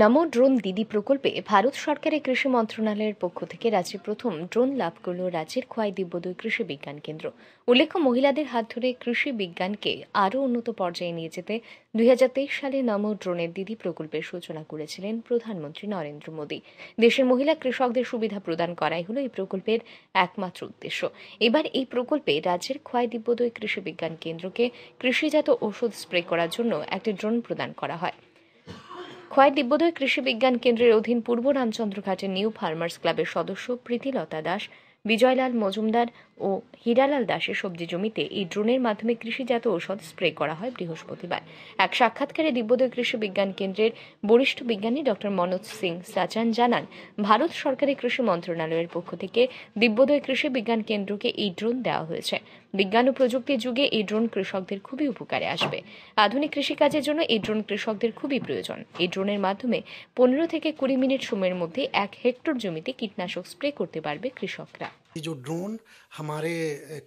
নমো ড্রোন দিদি প্রকল্পে ভারত সরকারের কৃষি মন্ত্রণালয়ের পক্ষ থেকে রাজ্যে প্রথম ড্রোন লাভ করল রাজ্যের খোয়াই দিব্যদয় কৃষি বিজ্ঞান কেন্দ্র উল্লেখ্য মহিলাদের হাত ধরে কৃষি বিজ্ঞানকে আরও উন্নত পর্যায়ে নিয়ে যেতে দুই সালে নমো ড্রোনের দিদি প্রকল্পের সূচনা করেছিলেন প্রধানমন্ত্রী নরেন্দ্র মোদী দেশের মহিলা কৃষকদের সুবিধা প্রদান করাই হল এই প্রকল্পের একমাত্র উদ্দেশ্য এবার এই প্রকল্পে রাজ্যের খোয়াই দিব্যদয় কৃষি বিজ্ঞান কেন্দ্রকে কৃষিজাত ওষুধ স্প্রে করার জন্য একটি ড্রোন প্রদান করা হয় খোয়াই দিব্যদয় কৃষি বিজ্ঞান কেন্দ্রের অধীন পূর্ব রামচন্দ্রঘাটের নিউ ফার্মার্স ক্লাবের সদস্য প্রীতিলতা দাস বিজয়লাল মজুমদার ও হীরালাল দাসের সবজি জমিতে এই ড্রোনের মাধ্যমে কৃষিজাত ঔষধ স্প্রে করা হয় বৃহস্পতিবার এক সাক্ষাৎকারে দিব্যদয় কৃষি বিজ্ঞান কেন্দ্রের বরিষ্ঠ বিজ্ঞানী ডক্টর মনোজ সিং সাচান জানান ভারত সরকারের কৃষি মন্ত্রণালয়ের পক্ষ থেকে দিব্যদয় কৃষি বিজ্ঞান কেন্দ্রকে এই ড্রোন দেওয়া হয়েছে বিজ্ঞান ও প্রযুক্তির যুগে এই ড্রোন কৃষকদের খুবই উপকারে আসবে আধুনিক কৃষিকাজের জন্য এই ড্রোন কৃষকদের খুবই প্রয়োজন এই ড্রোনের মাধ্যমে পনেরো থেকে কুড়ি মিনিট সময়ের মধ্যে এক হেক্টর জমিতে কীটনাশক স্প্রে করতে পারবে কৃষকরা जो ड्रोन हमारे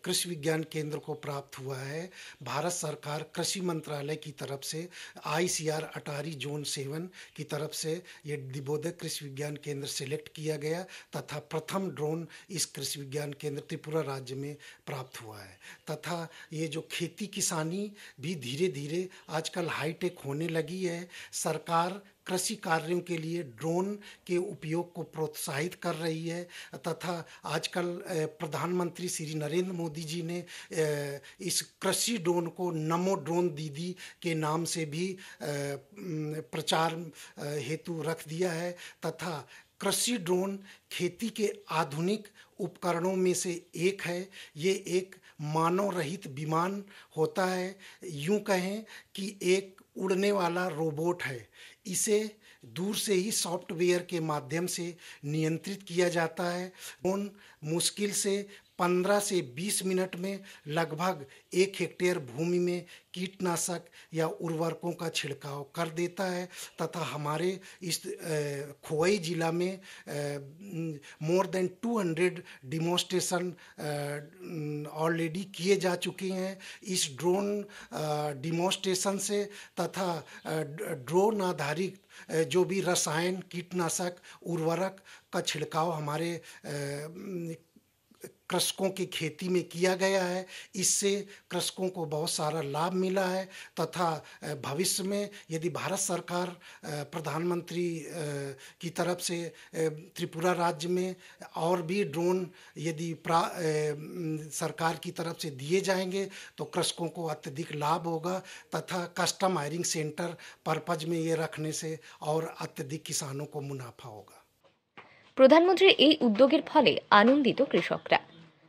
कृषि विज्ञान केंद्र को प्राप्त हुआ है भारत सरकार कृषि मंत्रालय की तरफ से आईसीआर अटारी जोन सेवन की तरफ से ये दिबोदय कृषि विज्ञान केंद्र सेलेक्ट किया गया तथा प्रथम ड्रोन इस कृषि विज्ञान केंद्र त्रिपुरा राज्य में प्राप्त हुआ है तथा ये जो खेती किसानी भी धीरे धीरे आजकल हाईटेक होने लगी है सरकार कृषि कार्यों के लिए ड्रोन के उपयोग को प्रोत्साहित कर रही है तथा आजकल प्रधानमंत्री श्री नरेंद्र मोदी जी ने इस कृषि ड्रोन को नमो ड्रोन दीदी के नाम से भी प्रचार हेतु रख दिया है तथा कृषि ड्रोन खेती के आधुनिक उपकरणों में से एक है ये एक मानव रहित विमान होता है यूं कहें कि एक उड़ने वाला रोबोट है इसे दूर से ही सॉफ्टवेयर के माध्यम से नियंत्रित किया जाता है उन मुश्किल से पंद्रह से बीस मिनट में लगभग एक हेक्टेयर भूमि में कीटनाशक या उर्वरकों का छिड़काव कर देता है तथा हमारे इस खोई जिला में more than two hundred demonstration already किए जा चुके हैं इस ड्रोन डिमोस्टेशन से तथा ड्रोन आधारित जो भी रसायन कीटनाशक उर्वरक का छिड़काव हमारे कृषकों की खेती में किया गया है इससे कृषकों को बहुत सारा लाभ मिला है तथा भविष्य में यदि भारत सरकार प्रधानमंत्री की तरफ से त्रिपुरा राज्य में और भी ड्रोन यदि सरकार की तरफ से दिए जाएंगे तो कृषकों को अत्यधिक लाभ होगा तथा कस्टम हायरिंग सेंटर पर्पज में ये रखने से और अत्यधिक किसानों को मुनाफा होगा প্রধানমন্ত্রীর এই উদ্যোগের ফলে আনন্দিত কৃষকরা